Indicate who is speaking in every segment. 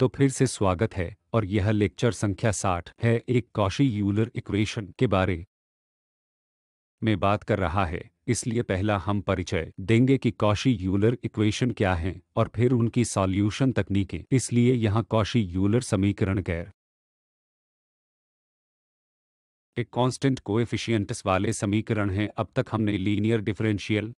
Speaker 1: तो फिर से स्वागत है और यह लेक्चर संख्या 60 है एक कौशी यूलर इक्वेशन
Speaker 2: के बारे में बात कर रहा है इसलिए पहला हम परिचय देंगे कि कौशी यूलर इक्वेशन क्या है और फिर उनकी सॉल्यूशन तकनीकें इसलिए यहां कौशी यूलर समीकरण गैर एक कांस्टेंट कोएफिशिएंट्स वाले समीकरण हैं अब तक हमने लीनियर डिफरेंशियल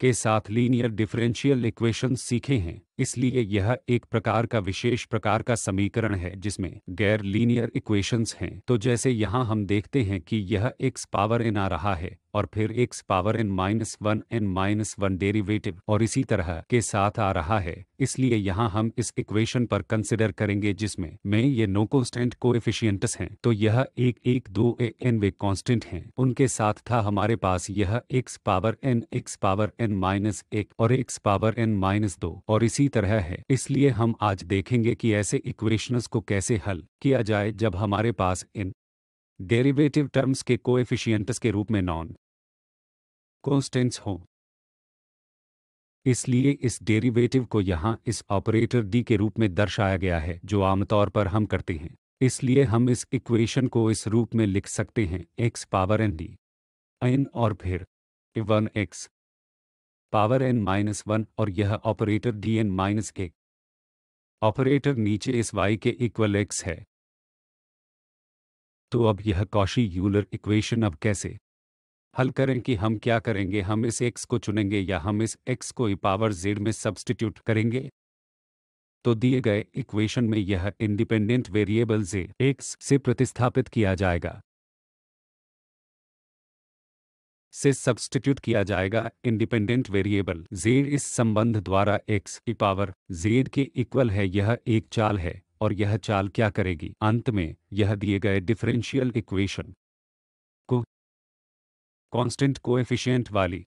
Speaker 2: के साथ लीनियर डिफरेंशियल इक्वेशन सीखे हैं इसलिए यह एक प्रकार का विशेष प्रकार का समीकरण है जिसमें गैर लीनियर इक्वेशंस हैं तो जैसे यहाँ हम देखते हैं कि यह एक्स पावर एन आ रहा है और फिर x power n minus one n minus one derivative और इसी तरह के साथ आ रहा है इसलिए यहाँ हम इस इक्वेशन पर कंसिडर करेंगे जिसमें में ये नो कॉन्स्टेंट को हैं तो यह एक एक दो ए एन वे कॉन्स्टेंट हैं उनके साथ था हमारे पास यह x power n x power n minus एक और एक्स पावर एन माइनस दो और इसी इसी तरह है इसलिए हम आज देखेंगे कि ऐसे इक्वेशंस को कैसे हल किया जाए जब हमारे पास इन डेरिवेटिव टर्म्स के कोएफिशिएंट्स के रूप में नॉन कॉन्स्टेंट्स हों इसलिए इस डेरिवेटिव को यहां इस ऑपरेटर डी के रूप में दर्शाया गया है जो आमतौर पर हम करते हैं इसलिए हम इस इक्वेशन को इस रूप में लिख सकते हैं x power n D n और फिर one x power n minus one और यह operator D n minus a operator नीचे इस वाई के इक्वल एक्स है तो अब यह कौशी यूलर इक्वेशन अब कैसे हल करें कि हम क्या करेंगे हम इस एक्स को चुनेंगे या हम इस एक्स को ई पावर जेड में सब्सटीट्यूट करेंगे तो दिए गए इक्वेशन में यह इंडिपेंडेंट वेरिएबल जे एक्स से प्रतिस्थापित किया जाएगा से सब्सटीट्यूट किया जाएगा इंडिपेंडेंट वेरिएबल जेड इस संबंध द्वारा एक्स की पावर जेड के इक्वल है यह एक चाल है और यह चाल क्या करेगी अंत में यह दिए गए डिफरेंशियल इक्वेशन को कांस्टेंट कोएफिशिएंट वाली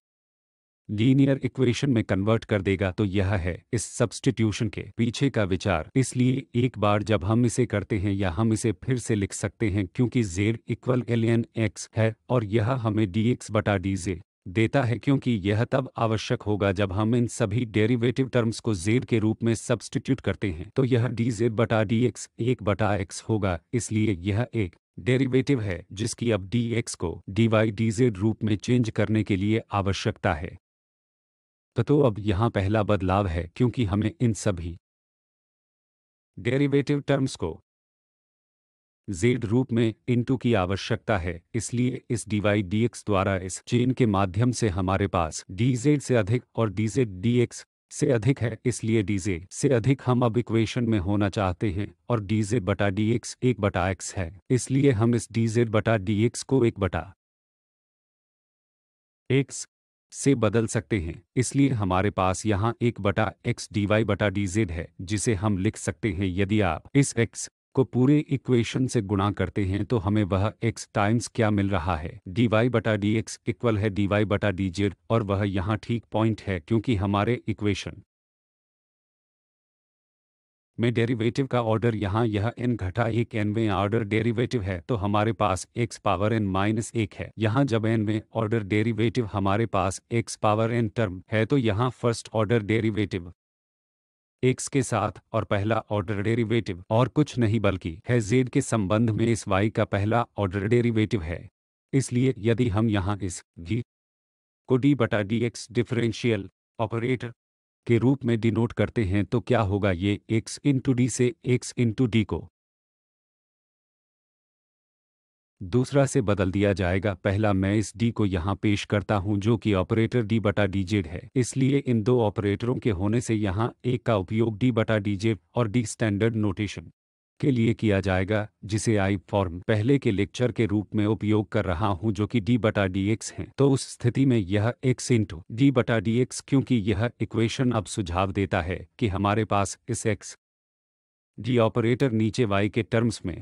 Speaker 2: लीनियर इक्वेशन में कन्वर्ट कर देगा तो यह है इस सब्सटीट्यूशन के पीछे का विचार इसलिए एक बार जब हम इसे करते हैं या हम इसे फिर से लिख सकते हैं क्योंकि जेड इक्वल एलियन एक्स है और यह हमें डी एक्स बटा डी जे देता है क्योंकि यह तब आवश्यक होगा जब हम इन सभी डेरिवेटिव टर्म्स को जेड के रूप में सब्सटीट्यूट करते हैं तो यह डी जेड बटा डी एक्स एक बटा एक्स होगा इसलिए यह एक डेरिवेटिव है जिसकी अब डी एक्स को डी वाई डी जेड रूप में चेंज करने के लिए आवश्यकता है तो अब यहां पहला बदलाव है क्योंकि हमें इन सभी डेरिवेटिव टर्म्स को जेड रूप में इनटू की आवश्यकता है इसलिए इस डीवाई डीएक्स द्वारा इस चेन के माध्यम से हमारे पास डीजेड से अधिक और डी डीएक्स से अधिक है इसलिए डीजे से अधिक हम अब इक्वेशन में होना चाहते हैं और डीजे बटा डीएक्स एक बटा एक्स है इसलिए हम इस डीजेड बटा डीएक्स को एक बटा एक्स से बदल सकते हैं इसलिए हमारे पास यहाँ एक बटा एक्स डी वाई बटा डी जेड है जिसे हम लिख सकते हैं यदि आप इस एक्स को पूरे इक्वेशन से गुणा करते हैं तो हमें वह x टाइम्स क्या मिल रहा है डी वाई बटा डी एक्स इक्वल है डी वाई बटा डी जेड और वह यहाँ ठीक पॉइंट है क्योंकि हमारे इक्वेशन में डेरिवेटिव का ऑर्डर यहाँ यह एन घटा एक एनवे ऑर्डर डेरिवेटिव है तो हमारे पास एक्स पावर एन माइनस एक है यहाँ जब एनवे ऑर्डर डेरिवेटिव हमारे पास एक्स पावर एन टर्म है तो यहाँ फर्स्ट ऑर्डर डेरिवेटिव एक्स के साथ और पहला ऑर्डर डेरिवेटिव और कुछ नहीं बल्कि है जेड के संबंध में इस वाई का पहला ऑर्डर डेरिवेटिव है इसलिए यदि हम यहाँ इस डी को डी बटा डी एक्स डिफरेंशियल ऑपरेटर के रूप में डिनोट करते हैं तो क्या होगा ये x इंटू डी से x इंटू डी को दूसरा से बदल दिया जाएगा पहला मैं इस डी को यहाँ पेश करता हूँ जो कि ऑपरेटर डी बटा डी जेड है इसलिए इन दो ऑपरेटरों के होने से यहाँ एक का उपयोग डी बटा डी जेड और डी स्टैंडर्ड नोटेशन के लिए किया जाएगा जिसे आई फॉर्म पहले के लेक्चर के रूप में उपयोग कर रहा हूं जो कि d बटा डी एक्स है तो उस स्थिति में यह x इंटू डी बटा डी एक्स क्योंकि यह इक्वेशन अब सुझाव देता है कि हमारे पास इस x डी ऑपरेटर नीचे y के टर्म्स में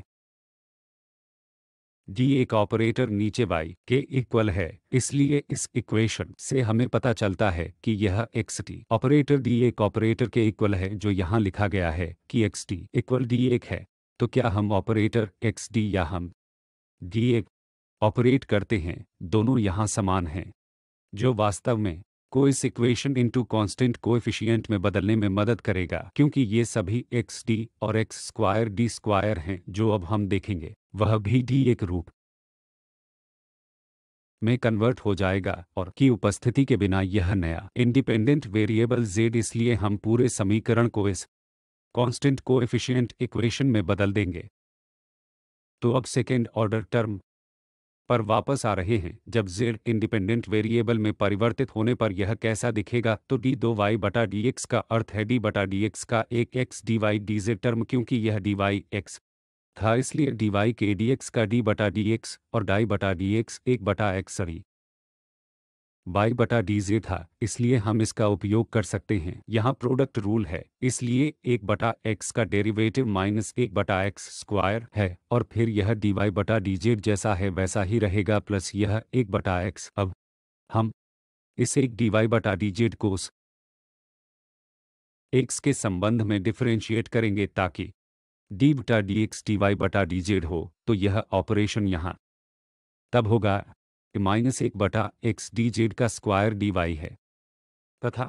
Speaker 2: डी एक ऑपरेटर नीचे वाई के इक्वल है इसलिए इस इक्वेशन से हमें पता चलता है कि यह एक्स टी ऑपरेटर डी एक ऑपरेटर के इक्वल है जो यहाँ लिखा गया है कि एक्स टी इक्वल डी एक है तो क्या हम ऑपरेटर एक्स डी या हम डी एक ऑपरेट करते हैं दोनों यहाँ समान हैं जो वास्तव में को इस इक्वेशन इनटू कांस्टेंट कोएफिशिएंट में बदलने में मदद करेगा क्योंकि ये सभी एक्स डी और एक्स स्क्वायर डी स्क्वायर हैं जो अब हम देखेंगे वह भी डी एक रूप में कन्वर्ट हो जाएगा और की उपस्थिति के बिना यह नया इंडिपेंडेंट वेरिएबल जेड इसलिए हम पूरे समीकरण को इस कांस्टेंट कोएफिशिएंट इक्वेशन में बदल देंगे तो अब सेकेंड ऑर्डर टर्म पर वापस आ रहे हैं जब जेड इंडिपेंडेंट वेरिएबल में परिवर्तित होने पर यह कैसा दिखेगा तो डी दो वाई बटा डी एक्स का अर्थ है डी बटा डी एक्स का एक x D y D z term क्योंकि यह डी वाई एक्स था इसलिए डी वाई के डी एक्स का डी बटा डी एक्स और डाई बटा डी एक्स एक बटा एक्स सरी बाई बटा डी जे था इसलिए हम इसका उपयोग कर सकते हैं यहाँ प्रोडक्ट रूल है इसलिए एक बटा एक्स का डेरिवेटिव माइनस एक बटा एक्स स्क्वायर है और फिर यह डी वाई बटा डी जैसा है वैसा ही रहेगा प्लस यह एक बटा एक्स अब हम इस एक डी वाई बटा डी जेड एक्स के संबंध में डिफ्रेंशिएट करेंगे ताकि डी बटा डी एक्स डी वाई बटा डी जेड हो तो यह ऑपरेशन यहाँ तब होगा माइनस एक बटा एक्स डी जेड का स्क्वायर डी वाई है तथा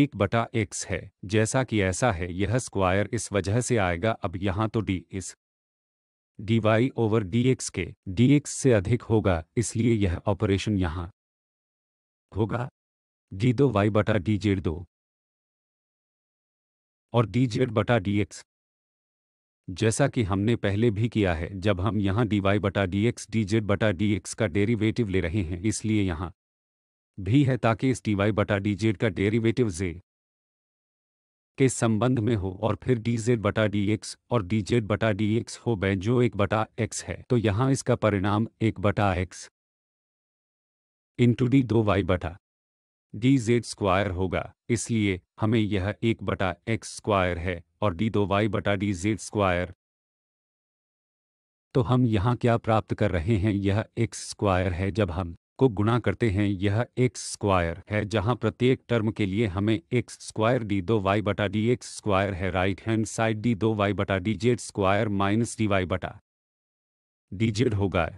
Speaker 2: एक बटा एक्स है जैसा कि ऐसा है यह स्क्वायर इस वजह से आएगा अब यहां तो डी इस D y over D x के डी एक्स से अधिक होगा इसलिए यह ऑपरेशन यहां होगा डी दो वाई बटा डी जेड दो और डी जेड बटा डी एक्स जैसा कि हमने पहले भी किया है जब हम यहाँ डी वाई बटा डी एक्स डी जेड बटा डी एक्स का डेरिवेटिव ले रहे हैं इसलिए यहाँ भी है ताकि इस डी वाई बटा डी जेड का डेरिवेटिव जे के संबंध में हो और फिर डी जेड बटा डी एक्स और डी जेड बटा डी एक्स हो बै जो एक बटा एक्स है तो यहाँ इसका परिणाम एक बटा एक्स इंटू डी दो वाई बटा डी जेड स्क्वायर होगा इसलिए हमें यह एक बटा एक्स स्क्वायर है और डी दो वाई बटा डी जेड स्क्वायर तो हम यहाँ क्या प्राप्त कर रहे हैं यह एक्स स्क्वायर है जब हम को गुणा करते हैं यह एक्स स्क्वायर है जहाँ प्रत्येक टर्म के लिए हमें एक्स स्क्वायर डी दो वाई बटा डी एक्स स्क्वायर है राइट हैंड साइड डी दो वाई बटा D z square minus D y बटा डी जेड होगा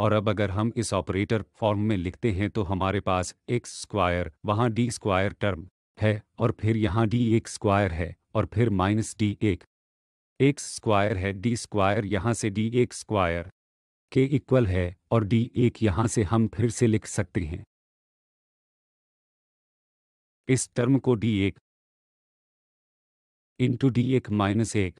Speaker 2: और अब अगर हम इस ऑपरेटर फॉर्म में लिखते हैं तो हमारे पास एक्स स्क्वायर वहाँ डी स्क्वायर टर्म है और फिर यहाँ डी एक स्क्वायर है और फिर माइनस डी एक एक्स स्क्वायर है डी स्क्वायर यहाँ से डी
Speaker 1: एक स्क्वायर के इक्वल है और डी एक यहाँ से हम फिर से लिख सकते हैं इस टर्म को डी एक इंटू डी एक माइनस एक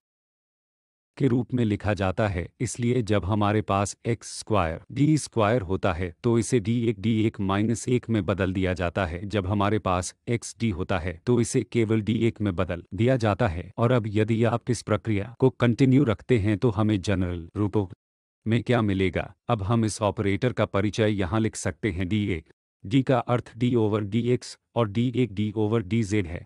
Speaker 1: के रूप में लिखा जाता है
Speaker 2: इसलिए जब हमारे पास एक्स स्क्वायर डी स्क्वायर होता है तो इसे डी एक डी एक माइनस एक में बदल दिया जाता है जब हमारे पास एक्स डी होता है तो इसे केवल डी एक में बदल दिया जाता है और अब यदि आप इस प्रक्रिया को कंटिन्यू रखते हैं तो हमें जनरल रूपों में क्या मिलेगा अब हम इस ऑपरेटर का परिचय यहाँ लिख सकते हैं डी एक डी का अर्थ डी ओवर डी एक्स और डी एक डी ओवर डी जेड है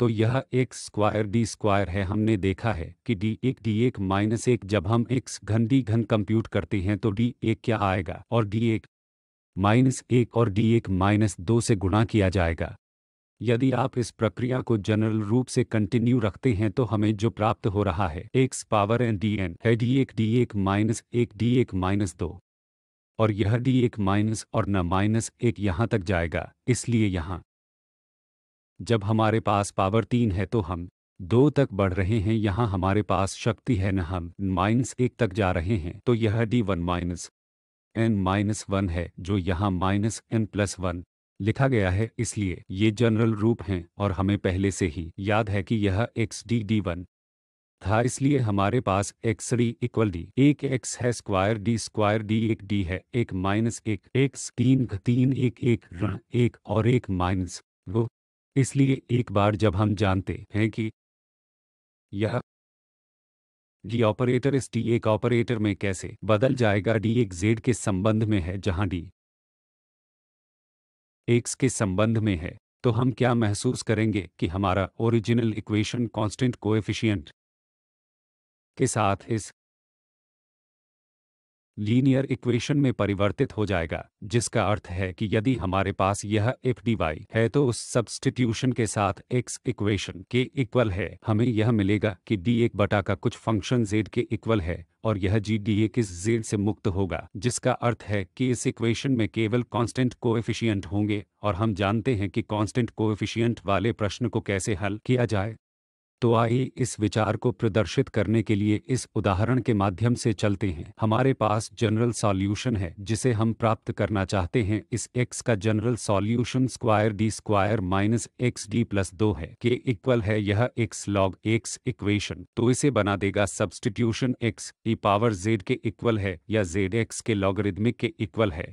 Speaker 2: तो यह एक स्क्वायर डी स्क्वायर है हमने देखा है कि डी एक डी एक माइनस एक जब हम एक्स घन डी घन कंप्यूट करते हैं तो डी एक क्या आएगा और डी एक माइनस एक और डी एक माइनस दो से गुणा किया जाएगा यदि आप इस प्रक्रिया को जनरल रूप से कंटिन्यू रखते हैं तो हमें जो प्राप्त हो रहा है x power n D n है डी एक डी एक माइनस एक डी एक माइनस दो और यह डी एक माइनस और न माइनस एक यहां तक जाएगा इसलिए यहां जब हमारे पास पावर तीन है तो हम दो तक बढ़ रहे हैं यहाँ हमारे पास शक्ति है न हम माइनस एक तक जा रहे हैं तो यह D one minus n minus one है जो यहाँ माइनस एन प्लस वन लिखा गया है इसलिए ये जनरल रूप हैं और हमें पहले से ही याद है कि यह एक्स डी डी वन था इसलिए हमारे पास एक्स डी इक्वल डी एक एक्स है स्क्वायर डी स्क्वायर डी एक डी है एक माइनस एक एक्स तीन तीन एक एक एक और एक माइनस वो इसलिए एक बार जब हम जानते हैं कि यह डी ऑपरेटर इस डी एक ऑपरेटर में कैसे बदल जाएगा डी एक जेड के संबंध में है जहां डी एक्स के संबंध में है तो हम क्या महसूस करेंगे कि हमारा ओरिजिनल इक्वेशन कांस्टेंट कोएफिशिएंट के साथ इस लीनियर इक्वेशन में परिवर्तित हो जाएगा जिसका अर्थ है कि यदि हमारे पास यह एफ डी वाई है तो उस सब्सटीट्यूशन के साथ एक्स इक्वेशन के इक्वल है हमें यह मिलेगा कि डी एक बटा का कुछ फंक्शन जेड के इक्वल है और यह जी डी ए किस जेड से मुक्त होगा जिसका अर्थ है कि इस इक्वेशन में केवल कांस्टेंट कोएफिशिएंट होंगे और हम जानते हैं कि कांस्टेंट कोएफिशिएंट वाले प्रश्न को कैसे हल किया जाए तो आइए इस विचार को प्रदर्शित करने के लिए इस उदाहरण के माध्यम से चलते हैं हमारे पास जनरल सॉल्यूशन है जिसे हम प्राप्त करना चाहते हैं इस x का general solution square D square minus x D plus दो है के इक्वल है यह x लॉग x इक्वेशन तो इसे बना देगा substitution x e e power z के इक्वल है या जेड एक्स के लॉगरिदमिक के इक्वल है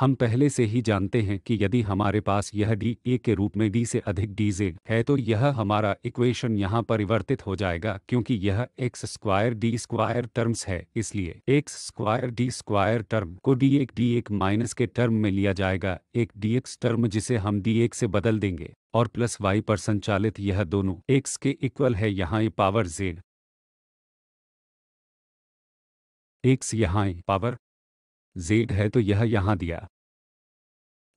Speaker 2: हम पहले से ही जानते हैं कि यदि हमारे पास यह डी ए के रूप में डी से अधिक डी जेड है तो यह हमारा इक्वेशन यहाँ परिवर्तित हो जाएगा क्योंकि यह x square D square terms है इसलिए x square D square term को डी एक डी एक माइनस के टर्म में लिया जाएगा एक डी एक्स टर्म जिसे हम डी एक से बदल देंगे और प्लस वाई पर संचालित यह दोनों एक्स के इक्वल है यहाँ ए पावर जेड
Speaker 1: एक्स यहाँ पावर e z है तो यह यहाँ दिया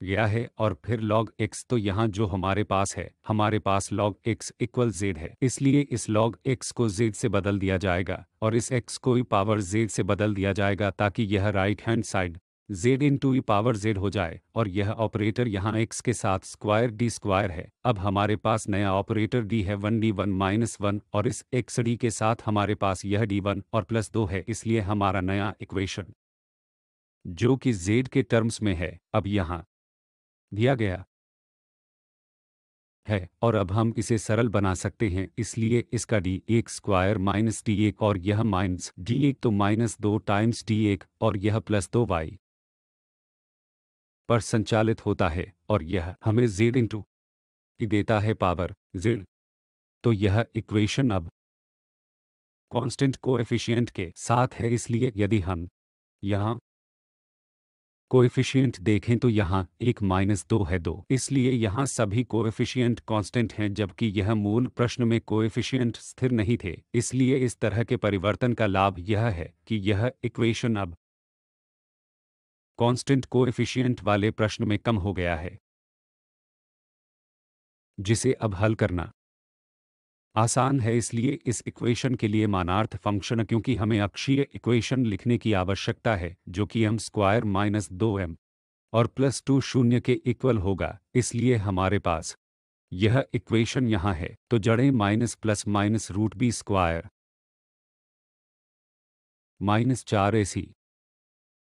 Speaker 1: गया है और फिर log x तो यहाँ
Speaker 2: जो हमारे पास है हमारे पास log x इक्वल z है इसलिए इस log x को z से बदल दिया जाएगा और इस x को ई e पावर z से बदल दिया जाएगा ताकि यह right hand side z to e power z हो जाए और यह ऑपरेटर यहाँ x के साथ स्क्वायर d स्क्वायर है अब हमारे पास नया ऑपरेटर d है one D one minus one और इस x d के साथ हमारे पास यह d1 और प्लस दो है इसलिए हमारा नया इक्वेशन जो कि z के टर्म्स में है अब यहां दिया गया है और अब हम इसे सरल बना सकते हैं इसलिए इसका डी एक स्क्वायर माइनस डी एक और यह माइनस डी एक तो माइनस दो टाइम्स डी एक और यह प्लस दो वाई पर संचालित होता है और यह हमें जेड इंटू देता है पावर जेड तो यह इक्वेशन अब कांस्टेंट कोएफिशिएंट के साथ है इसलिए यदि हम यहां कोएफिशिएंट देखें तो यहाँ एक माइनस दो है दो इसलिए यहाँ सभी कोएफिशिएंट कांस्टेंट हैं जबकि यह मूल प्रश्न में कोएफिशिएंट स्थिर नहीं थे इसलिए इस तरह के परिवर्तन का लाभ यह है कि यह इक्वेशन अब कांस्टेंट कोएफिशिएंट वाले प्रश्न में कम हो गया है जिसे अब हल करना आसान है इसलिए इस इक्वेशन के लिए मानार्थ फंक्शन क्योंकि हमें अक्षीय इक्वेशन लिखने की आवश्यकता है जो कि एम स्क्वायर माइनस दो एम और प्लस टू शून्य के इक्वल होगा इसलिए हमारे पास यह इक्वेशन यहाँ है तो जड़ें minus plus minus root b square minus चार ए सी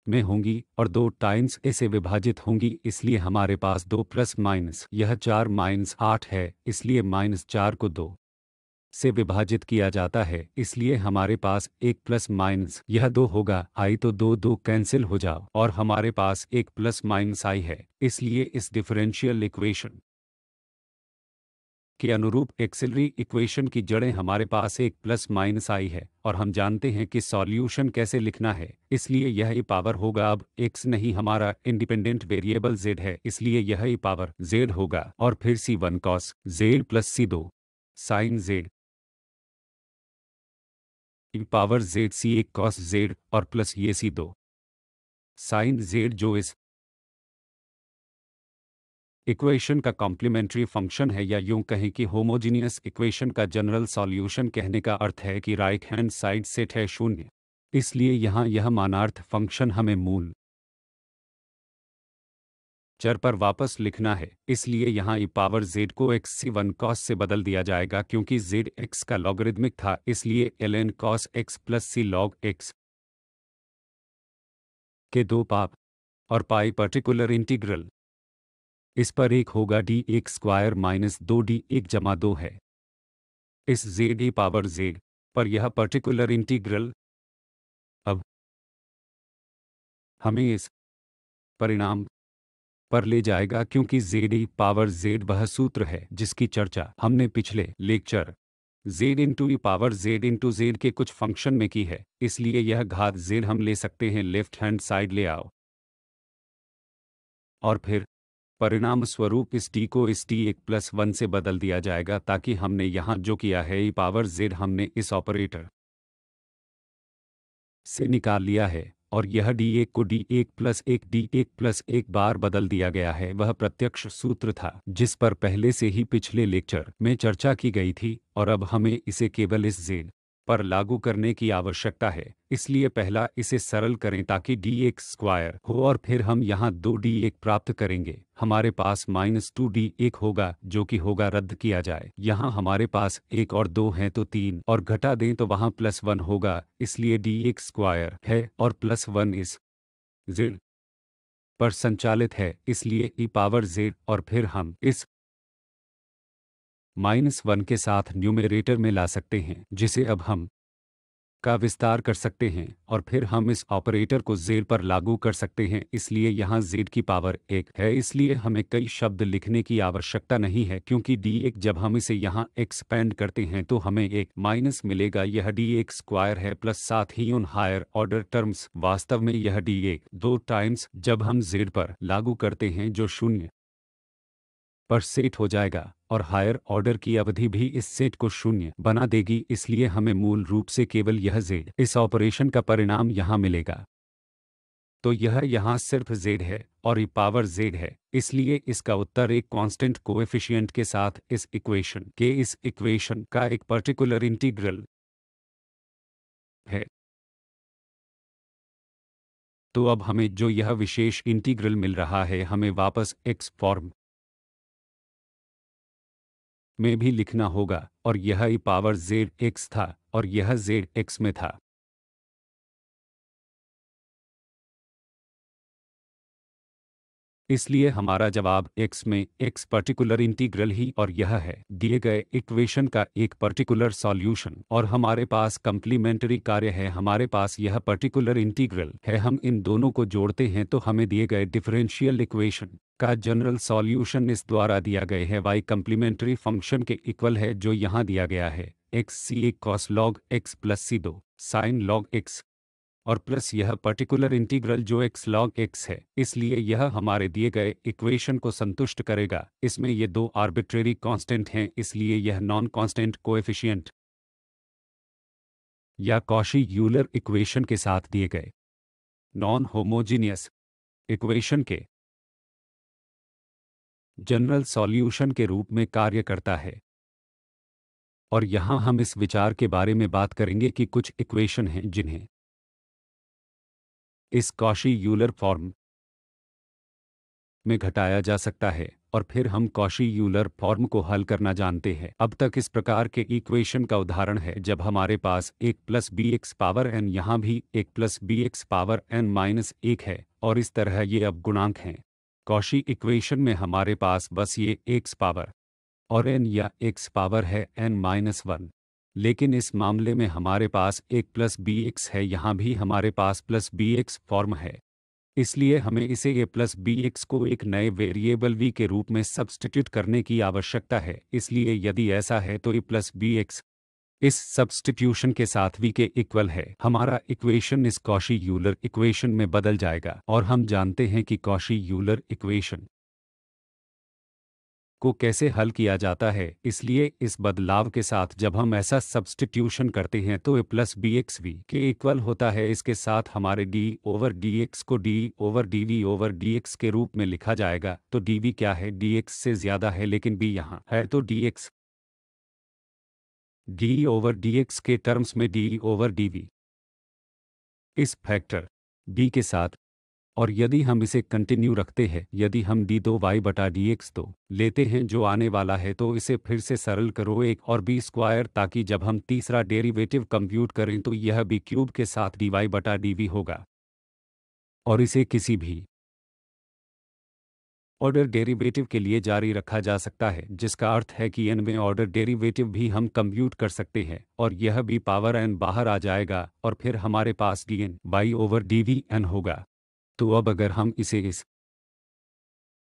Speaker 2: में होंगी और दो टाइम्स ए से विभाजित होंगी इसलिए हमारे पास दो प्लस माइनस यह चार माइनस आठ है इसलिए माइनस चार को दो से विभाजित किया जाता है इसलिए हमारे पास एक प्लस माइनस यह दो होगा आई तो दो दो कैंसिल हो जाओ और हमारे पास एक प्लस माइनस आई है इसलिए इस डिफरेंशियल इक्वेशन के अनुरूप एक्सिलरी इक्वेशन की जड़ें हमारे पास एक प्लस माइनस आई है और हम जानते हैं कि सॉल्यूशन कैसे लिखना है इसलिए यह ए पावर होगा अब एक्स नहीं हमारा इंडिपेंडेंट वेरिएबल जेड है इसलिए यह ए पावर जेड होगा और फिर c one cos z plus c दो साइन जेड
Speaker 1: इन पावर जेड सी एक कॉस जेड और प्लस ये सी दो साइन जेड जो इस इक्वेशन का कॉम्प्लीमेंट्री
Speaker 2: फंक्शन है या यूं कहें कि होमोजीनियस इक्वेशन का जनरल सॉल्यूशन कहने का अर्थ है कि राइट हैंड साइड सेट है शून्य इसलिए यहां यह मानार्थ फंक्शन हमें मूल चर पर वापस लिखना है इसलिए यहाँ ई पावर जेड को एक्स सी वन कॉस से बदल दिया जाएगा क्योंकि जेड एक्स का लॉगरिदमिक था इसलिए l n cos x plus c log x के दो पाप और पाई पर्टिकुलर इंटीग्रल इस पर एक होगा डी एक स्क्वायर माइनस दो डी एक जमा दो है इस जेड ई पावर जेड पर
Speaker 1: यह पर्टिकुलर इंटीग्रल अब हमें इस परिणाम पर ले जाएगा क्योंकि जेड ई पावर जेड वह
Speaker 2: सूत्र है जिसकी चर्चा हमने पिछले lecture z into e power z into z के कुछ फंक्शन में की है इसलिए यह घात जेड हम ले सकते हैं लेफ्ट हैंड साइड ले आओ और फिर परिणाम स्वरूप इस टी को इस टी एक प्लस वन से बदल दिया जाएगा ताकि हमने यहां जो किया है ई पावर जेड हमने इस ऑपरेटर से निकाल लिया है और यह डी एक को डी एक प्लस एक डी एक प्लस एक बार बदल दिया गया है वह प्रत्यक्ष सूत्र था जिस पर पहले से ही पिछले लेक्चर में चर्चा की गई थी और अब हमें इसे केवल इस जेड पर लागू करने की आवश्यकता है इसलिए पहला इसे सरल करें ताकि डी एक्स स्क्वायर हो और फिर हम यहाँ दो डी एक प्राप्त करेंगे हमारे पास माइनस टू डी एक होगा जो कि होगा रद्द किया जाए यहाँ हमारे पास एक और दो हैं तो तीन और घटा दें तो वहाँ प्लस वन होगा इसलिए डी एक्स स्क्वायर है और प्लस वन इस पर संचालित है इसलिए ई पावर जेड और फिर हम इस माइनस वन के साथ न्यूमेरेटर में ला सकते हैं जिसे अब हम का विस्तार कर सकते हैं और फिर हम इस ऑपरेटर को जेड पर लागू कर सकते हैं इसलिए यहाँ जेड की पावर एक है इसलिए हमें कई शब्द लिखने की आवश्यकता नहीं है क्योंकि डी एक जब हम इसे यहाँ एक्सपेंड करते हैं तो हमें एक माइनस मिलेगा यह डी एक स्क्वायर है प्लस साथ ही उन हायर ऑर्डर टर्म्स वास्तव में यह डी एक दो टाइम्स जब हम जेड पर लागू करते हैं जो शून्य पर सेट हो जाएगा और हायर ऑर्डर की अवधि भी इस सेट को शून्य बना देगी इसलिए हमें मूल रूप से केवल यह जेड इस ऑपरेशन का परिणाम यहाँ मिलेगा तो यह यहाँ सिर्फ जेड है और ई पावर जेड है इसलिए इसका उत्तर एक कांस्टेंट कोएफिशिएंट
Speaker 1: के साथ इस इक्वेशन के इस इक्वेशन का एक पर्टिकुलर इंटीग्रल है तो अब हमें जो यह विशेष इंटीग्रल मिल रहा है हमें वापस एक्स फॉर्म મે ભી લખના હોગા ઓર યહ હી પાવર z x થા ઓર યહ z x મે થા इसलिए हमारा जवाब x में x पर्टिकुलर
Speaker 2: इंटीग्रल ही और यह है दिए गए इक्वेशन का एक पर्टिकुलर सॉल्यूशन और हमारे पास कंप्लीमेंटरी कार्य है हमारे पास यह पर्टिकुलर इंटीग्रल है हम इन दोनों को जोड़ते हैं तो हमें दिए गए डिफरेंशियल इक्वेशन का जनरल सॉल्यूशन इस द्वारा दिया गया है वाई कंप्लीमेंट्री फंक्शन के इक्वल है जो यहाँ दिया गया है एक्स सी एक cos log x plus c दो साइन लॉग एक्स और प्लस यह पर्टिकुलर इंटीग्रल जो एक्स लॉग एक्स है इसलिए यह हमारे दिए गए इक्वेशन को संतुष्ट करेगा इसमें ये दो आर्बिट्रेरी कांस्टेंट हैं इसलिए यह नॉन कांस्टेंट कोएफिशिएंट या कौशी यूलर इक्वेशन के साथ दिए गए नॉन होमोजीनियस इक्वेशन के जनरल सॉल्यूशन के रूप में कार्य करता है और यहां हम इस विचार के बारे में बात करेंगे कि कुछ इक्वेशन हैं जिन्हें इस कौशी यूलर फॉर्म में घटाया जा सकता है और फिर हम कौशी यूलर फॉर्म को हल करना जानते हैं अब तक इस प्रकार के इक्वेशन का उदाहरण है जब हमारे पास एक plus b x power n यहां भी एक plus b x power n minus एक है और इस तरह ये अब गुणांक हैं कौशी इक्वेशन में हमारे पास बस ये एक्स पावर और एन या एक्स पावर है एन माइनस वन लेकिन इस मामले में हमारे पास एक प्लस बी एक्स है यहाँ भी हमारे पास प्लस बी एक्स फॉर्म है इसलिए हमें इसे ए प्लस बी एक्स को एक नए वेरिएबल वी के रूप में सब्सटीट्यूट करने की आवश्यकता है इसलिए यदि ऐसा है तो ए प्लस बी एक्स इस सब्स्टिट्यूशन के साथ वी के इक्वल है हमारा इक्वेशन इस कौशी यूलर इक्वेशन में बदल जाएगा और हम जानते हैं कि कौशी यूलर इक्वेशन को कैसे हल किया जाता है इसलिए इस बदलाव के साथ जब हम ऐसा सब्सटीट्यूशन करते हैं तो a plus b x v के इक्वल होता है इसके साथ हमारे डी ओवर डी एक्स को d over d v over D x के रूप में लिखा जाएगा तो डी वी क्या है डी एक्स से ज्यादा है लेकिन बी यहाँ है तो d x d over D x के टर्म्स में डी ओवर डी वी इस फैक्टर बी के साथ और यदि हम इसे कंटिन्यू रखते हैं यदि हम डी दो वाई बटा डी एक्स दो लेते हैं जो आने वाला है तो इसे फिर से सरल करो एक और बी स्क्वायर ताकि जब हम तीसरा डेरिवेटिव कंप्यूट करें तो यह बी क्यूब के साथ डी वाई बटा डी वी होगा और इसे किसी भी ऑर्डर डेरिवेटिव के लिए जारी रखा जा सकता है जिसका अर्थ है कि एन में ऑर्डर डेरिवेटिव भी हम कंप्यूट कर सकते हैं और यह भी पावर एन बाहर आ जाएगा और फिर हमारे पास d n y over d v n होगा तो अब अगर हम इसे इस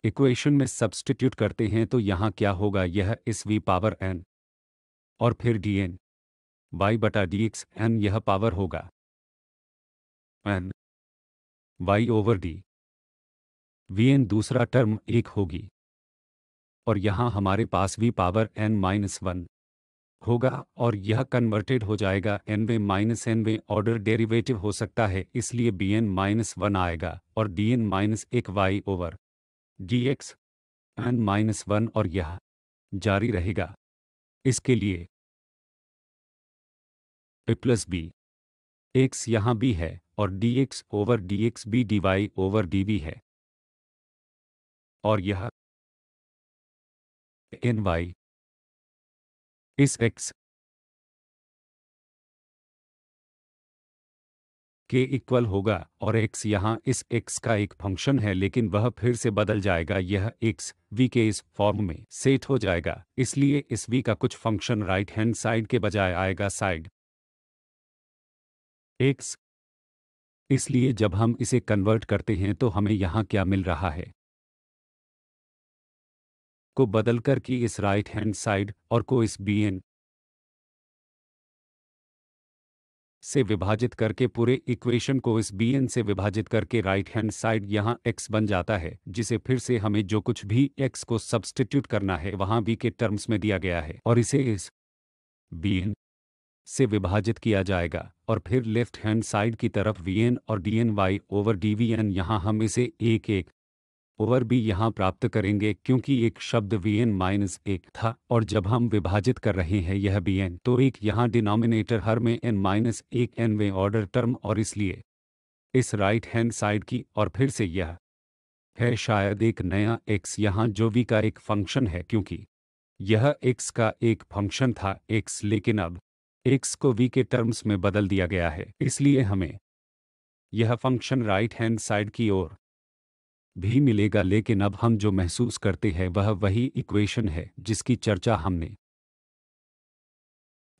Speaker 2: इक्वेशन में सब्स्टिट्यूट करते हैं तो यहां क्या होगा यह इस वी पावर एन और फिर डी एन वाई बटा डी
Speaker 1: एक्स एन यह पावर होगा n y over d v n दूसरा टर्म एक होगी और यहां
Speaker 2: हमारे पास v power n minus one होगा और यह कन्वर्टेड हो जाएगा एन वे माइनस एन वे ऑर्डर डेरिवेटिव हो सकता है इसलिए बी एन माइनस वन आएगा और
Speaker 1: डी एन माइनस एक y over D x n minus one और यह जारी रहेगा इसके लिए ए प्लस बी एक्स यहां बी है और d x over D x b d y over d b है और यह एन वाई इस एक्स के इक्वल होगा और एक्स यहां इस एक्स
Speaker 2: का एक फंक्शन है लेकिन वह फिर से बदल जाएगा यह एक्स वी के इस फॉर्म में सेट हो जाएगा इसलिए इस वी का कुछ फंक्शन राइट हैंड साइड के बजाय आएगा साइड
Speaker 1: एक्स इसलिए जब हम इसे कन्वर्ट करते हैं तो हमें यहां क्या मिल रहा है को बदलकर की इस राइट हैंड साइड और को इस बी एन
Speaker 2: से विभाजित करके पूरे इक्वेशन को इस बी एन से विभाजित करके राइट हैंड साइड यहाँ एक्स बन जाता है जिसे फिर से हमें जो कुछ भी एक्स को सब्सटीट्यूट करना है वहां बी के टर्म्स में दिया गया है और इसे इस बी एन से विभाजित किया जाएगा और फिर लेफ्ट हैंड साइड की तरफ वी एन और d n y over d v n यहाँ हम इसे एक एक ओवर भी यहाँ प्राप्त करेंगे क्योंकि एक शब्द वी एन माइनस एक था और जब हम विभाजित कर रहे हैं यह बी एन तो एक यहाँ डिनोमिनेटर हर में एन माइनस एक एन वे ऑर्डर टर्म और इसलिए इस राइट हैंड साइड की और फिर से यह है शायद एक नया एक्स यहाँ जो वी का एक फंक्शन है क्योंकि यह एक्स का एक फंक्शन था एक्स लेकिन अब एक्स को वी के टर्म्स में बदल दिया गया है इसलिए हमें यह फंक्शन राइट हैंड साइड की ओर भी मिलेगा लेकिन अब हम जो महसूस करते हैं वह वही इक्वेशन है जिसकी चर्चा हमने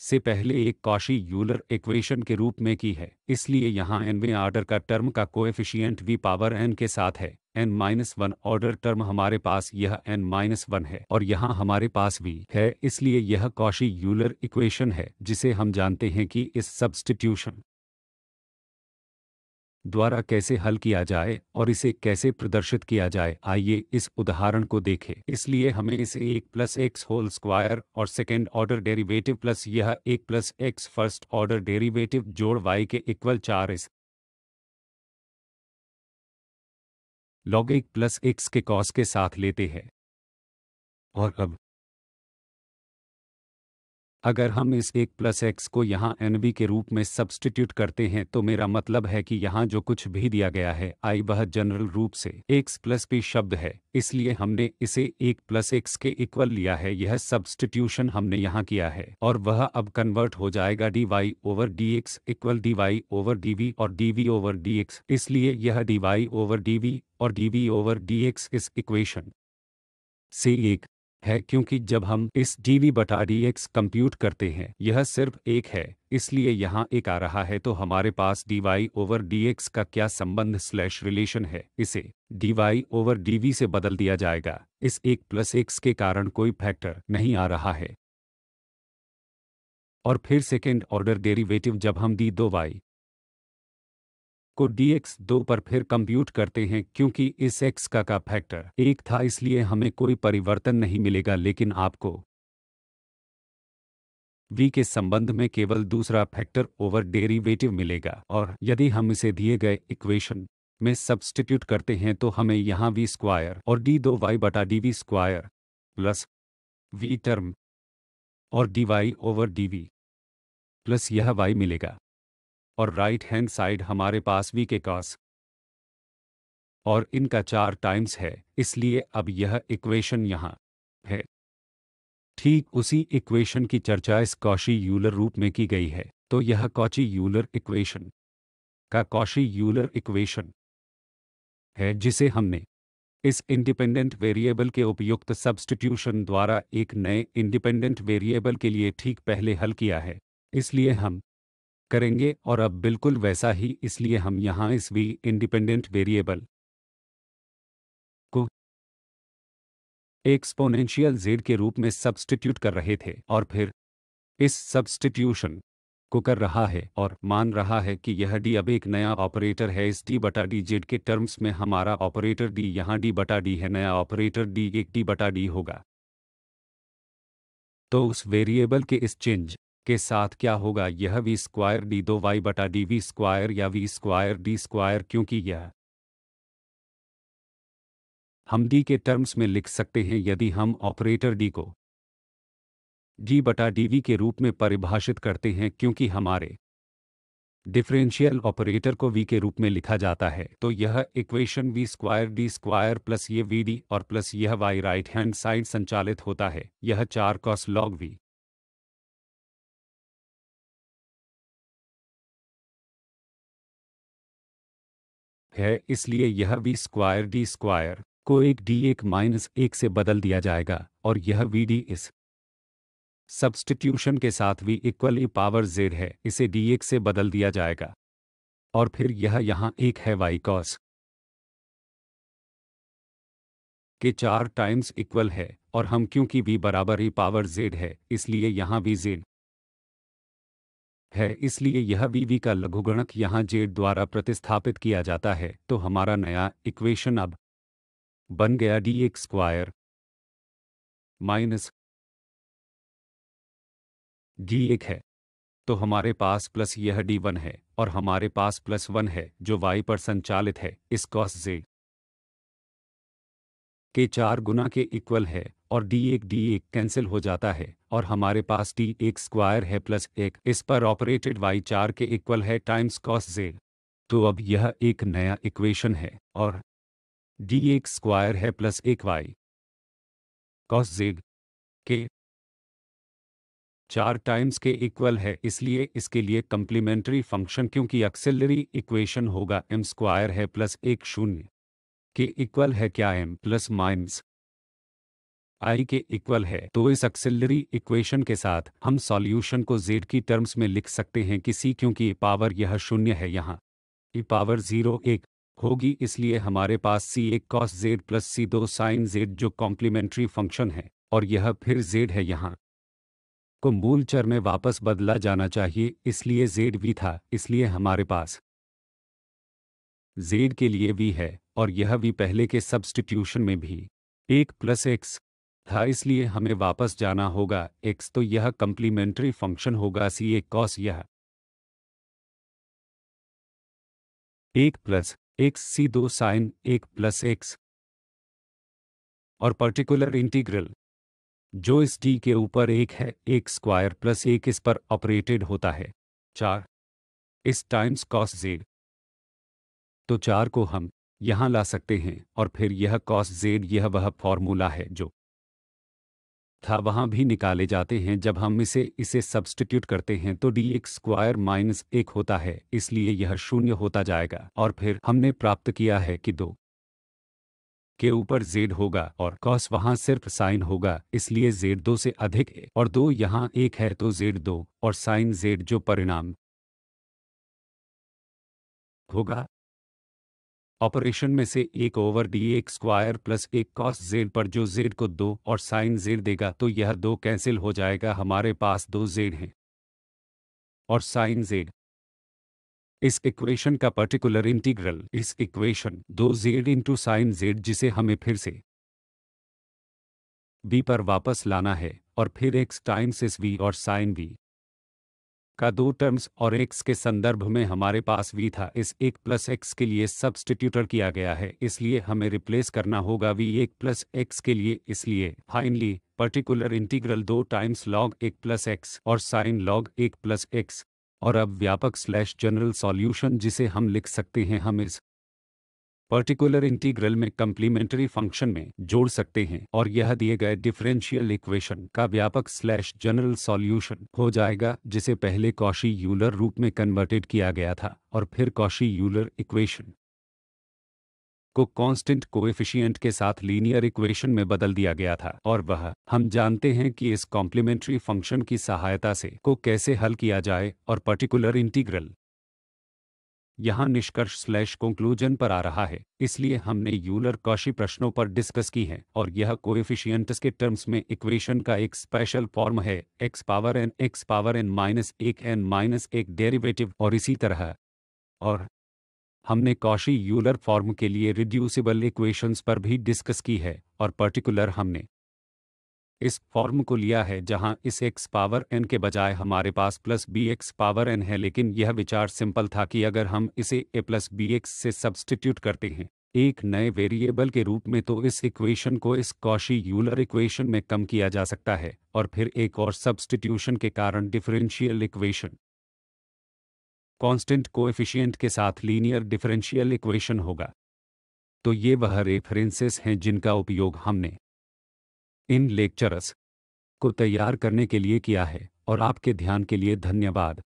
Speaker 2: से पहले एक कौशी यूलर इक्वेशन के रूप में की है इसलिए यहाँ एनवे आर्डर का टर्म का कोएफिशिएंट वी पावर एन के साथ है n minus one order term हमारे पास यह एन माइनस वन है और यहाँ हमारे पास वी है इसलिए यह कौशी यूलर इक्वेशन है जिसे हम जानते हैं कि इस सब्सटीट्यूशन द्वारा कैसे हल किया जाए और इसे कैसे प्रदर्शित किया जाए आइए इस उदाहरण को देखें इसलिए हमें इसे एक प्लस एक्स होल स्क्वायर और सेकेंड ऑर्डर डेरिवेटिव प्लस यह एक plus x first order
Speaker 1: derivative जोड़ वाई के इक्वल चार इस लॉग एक प्लस एक्स के कॉस के साथ लेते हैं और अब अगर हम इस एक प्लस एक्स को यहाँ एन बी के
Speaker 2: रूप में सब्सटीट्यूट करते हैं तो मेरा मतलब है कि यहाँ जो कुछ भी दिया गया है आई वह जनरल रूप से एक्स प्लस पी शब्द है इसलिए हमने इसे एक प्लस एक्स के इक्वल लिया है यह सब्सटीट्यूशन हमने यहाँ किया है और वह अब कन्वर्ट हो जाएगा d y over D x equal d y over d v और d v over D x इसलिए यह D y over d v और d v over D x इस इक्वेशन से एक है क्योंकि जब हम इस dv बटा डी एक्स कंप्यूट करते हैं यह सिर्फ एक है इसलिए यहाँ एक आ रहा है तो हमारे पास dy ओवर डी एक्स का क्या संबंध स्लैश रिलेशन है इसे dy ओवर dv से बदल दिया जाएगा इस एक प्लस एक्स के कारण कोई फैक्टर नहीं आ रहा है और फिर सेकेंड ऑर्डर डेरिवेटिव जब हम डी दो वाई को dx पर फिर कंप्यूट करते हैं क्योंकि इस x का का फैक्टर एक था इसलिए हमें कोई परिवर्तन नहीं मिलेगा लेकिन आपको v के संबंध में केवल दूसरा फैक्टर ओवर डेरिवेटिव मिलेगा और यदि हम इसे दिए गए इक्वेशन में सब्सटीट्यूट करते हैं तो हमें यहाँ वी स्क्वायर और डी दो वाई बटा d v square plus v term और d y over d v plus यह वाई मिलेगा और राइट हैंड साइड हमारे पास वी के कॉस और इनका चार टाइम्स है इसलिए अब यह इक्वेशन यहां है ठीक उसी इक्वेशन की चर्चा इस कौशी यूलर रूप में की गई है तो यह कौची यूलर इक्वेशन का कौशी यूलर इक्वेशन है जिसे हमने इस इंडिपेंडेंट वेरिएबल के उपयुक्त सब्सटीट्यूशन द्वारा एक नए इंडिपेंडेंट वेरिएबल के लिए ठीक पहले हल किया है इसलिए हम करेंगे और अब बिल्कुल वैसा ही इसलिए हम यहां इस वी इंडिपेंडेंट वेरिएबल को एक्सपोनेंशियल जेड के रूप में सब्सटीट्यूट कर रहे थे और फिर इस सब्सटीट्यूशन को कर रहा है और मान रहा है कि यह डी अब एक नया ऑपरेटर है इस डी बटा डी जेड के टर्म्स में हमारा ऑपरेटर डी यहां डी बटा डी है नया ऑपरेटर डी एक डी बटा डी होगा तो उस वेरिएबल के इस चेंज के साथ क्या होगा यह वी स्क्वायर डी दो वाई बटा डी वी स्क्वायर या वी स्क्वायर डी स्क्वायर क्योंकि यह हम डी के टर्म्स में लिख सकते हैं यदि हम ऑपरेटर डी को डी बटा डी वी के रूप में परिभाषित करते हैं क्योंकि हमारे डिफरेंशियल ऑपरेटर को v के रूप में लिखा जाता है तो यह equation v square D square plus ये वी डी और प्लस यह y राइट हैंड साइड संचालित होता है
Speaker 1: यह चार कॉस लॉग v है इसलिए यह
Speaker 2: वी स्क्वायर डी स्क्वायर को एक डी एक माइनस एक से बदल दिया जाएगा और यह वी डी इस सब्सटीट्यूशन के साथ v equal e power z है इसे डी एक से बदल दिया जाएगा और फिर यह यहाँ एक है वाई कॉस के चार टाइम्स इक्वल है और हम क्योंकि वी बराबर ई पावर जेड है इसलिए यहाँ वी जेड है इसलिए यह वीवी का लघुगणक यहां जेड द्वारा प्रतिस्थापित किया जाता है तो हमारा नया
Speaker 1: इक्वेशन अब बन गया d x square minus D एक है तो हमारे पास
Speaker 2: प्लस यह डी वन है और हमारे पास प्लस वन है जो वाई पर संचालित है इस कॉस जेड के चार गुना के इक्वल है और डी एक डी एक कैंसिल हो जाता है और हमारे पास डी एक स्क्वायर है प्लस एक इस पर ऑपरेटेड वाई चार के इक्वल है टाइम्स कॉस जे तो अब यह एक नया इक्वेशन है और
Speaker 1: डी एक स्क्वायर है प्लस एक वाई कॉस जेड के चार टाइम्स के इक्वल है इसलिए इसके लिए
Speaker 2: कंप्लीमेंट्री फंक्शन क्योंकि एक्सेलरी इक्वेशन होगा एम स्क्वायर है प्लस एक शून्य के इक्वल है क्या एम प्लस माइनस आई के इक्वल है तो इस एक्सिलरी इक्वेशन के साथ हम सॉल्यूशन को जेड की टर्म्स में लिख सकते हैं कि सी क्योंकि पावर यह शून्य है यहाँ ई पावर जीरो एक होगी इसलिए हमारे पास सी एक कॉस जेड प्लस सी दो साइन जेड जो कॉम्प्लीमेंट्री फंक्शन है और यह फिर जेड है यहाँ को मूल चर में वापस बदला जाना चाहिए इसलिए जेड वी था इसलिए हमारे पास जेड के लिए वी है और यह भी पहले के सब्सटीट्यूशन में भी एक प्लस एक्स था इसलिए हमें वापस जाना होगा एक्स तो यह कंप्लीमेंट्री फंक्शन होगा सी ए कॉस यह
Speaker 1: एक प्लस एक्स सी दो साइन एक प्लस एक्स और पर्टिकुलर इंटीग्रल
Speaker 2: जो इस डी के ऊपर एक है एक स्क्वायर प्लस एक इस पर ऑपरेटेड होता है चार इस टाइम्स कॉस जेड तो चार को हम यहां ला सकते हैं और फिर यह कॉस जेड यह वह फॉर्मूला है जो था वहां भी निकाले जाते हैं जब हम इसे इसे सब्सटीट्यूट करते हैं तो डी एक्स स्क्वायर माइनस एक होता है इसलिए यह शून्य होता जाएगा और फिर हमने प्राप्त किया है कि दो के ऊपर जेड होगा और कॉस वहां सिर्फ साइन होगा इसलिए जेड दो से अधिक है और दो यहां एक है तो जेड दो और साइन जेड जो परिणाम होगा ऑपरेशन में से एक ओवर डी एक स्क्वायर प्लस एक कॉस जेड पर जो जेड को दो और साइन जेड देगा तो यह दो कैंसिल हो जाएगा हमारे पास दो जेड हैं और साइन जेड इस इक्वेशन का पर्टिकुलर इंटीग्रल इस इक्वेशन दो जेड इंटू साइन जेड जिसे हमें फिर से बी पर वापस लाना है और फिर एक्स टाइम्स इस वी और साइन वी का दो टर्म्स और एक्स के संदर्भ में हमारे पास वी था इस एक प्लस एक्स के लिए सब्सटीट्यूटर किया गया है इसलिए हमें रिप्लेस करना होगा वी एक प्लस एक्स के लिए इसलिए फाइनली पर्टिकुलर इंटीग्रल दो टाइम्स लॉग एक प्लस एक्स और साइन लॉग एक प्लस एक्स और अब व्यापक स्लैश जनरल सॉल्यूशन जिसे हम लिख सकते हैं हम इस पर्टिकुलर इंटीग्रल में कंप्लीमेंट्री फंक्शन में जोड़ सकते हैं और यह दिए गए डिफरेंशियल इक्वेशन का व्यापक स्लैश जनरल सॉल्यूशन हो जाएगा जिसे पहले कौशी यूलर रूप में कन्वर्टेड किया गया था और फिर कौशी यूलर इक्वेशन को कांस्टेंट कोएफिशिएंट के साथ लीनियर इक्वेशन में बदल दिया गया था और वह हम जानते हैं कि इस कॉम्प्लीमेंट्री फंक्शन की सहायता से को कैसे हल किया जाए और पर्टिकुलर इंटीग्रल यहाँ निष्कर्ष स्लैश कंक्लूजन पर आ रहा है इसलिए हमने यूलर कौशी प्रश्नों पर डिस्कस की है और यह कोएफिशियंट्स के टर्म्स में इक्वेशन का एक स्पेशल फॉर्म है x power n x power n minus एक एन माइनस एक डेरिवेटिव और इसी तरह और हमने कौशी यूलर फॉर्म के लिए रिड्यूसिबल इक्वेशंस पर भी डिस्कस की है और पर्टिकुलर हमने इस फॉर्म को लिया है जहां इस एक्स पावर एन के बजाय हमारे पास plus b x power n है लेकिन यह विचार सिंपल था कि अगर हम इसे ए प्लस बी एक्स से सब्सटीट्यूट करते हैं एक नए वेरिएबल के रूप में तो इस इक्वेशन को इस कौशी यूलर इक्वेशन में कम किया जा सकता है और फिर एक और सब्सटीट्यूशन के कारण डिफरेंशियल इक्वेशन कांस्टेंट कोएफिशिएंट के साथ लीनियर डिफरेंशियल इक्वेशन होगा तो ये वह रेफरेंसेस हैं जिनका उपयोग हमने इन लेक्चरस को तैयार करने के लिए किया है और आपके ध्यान के लिए धन्यवाद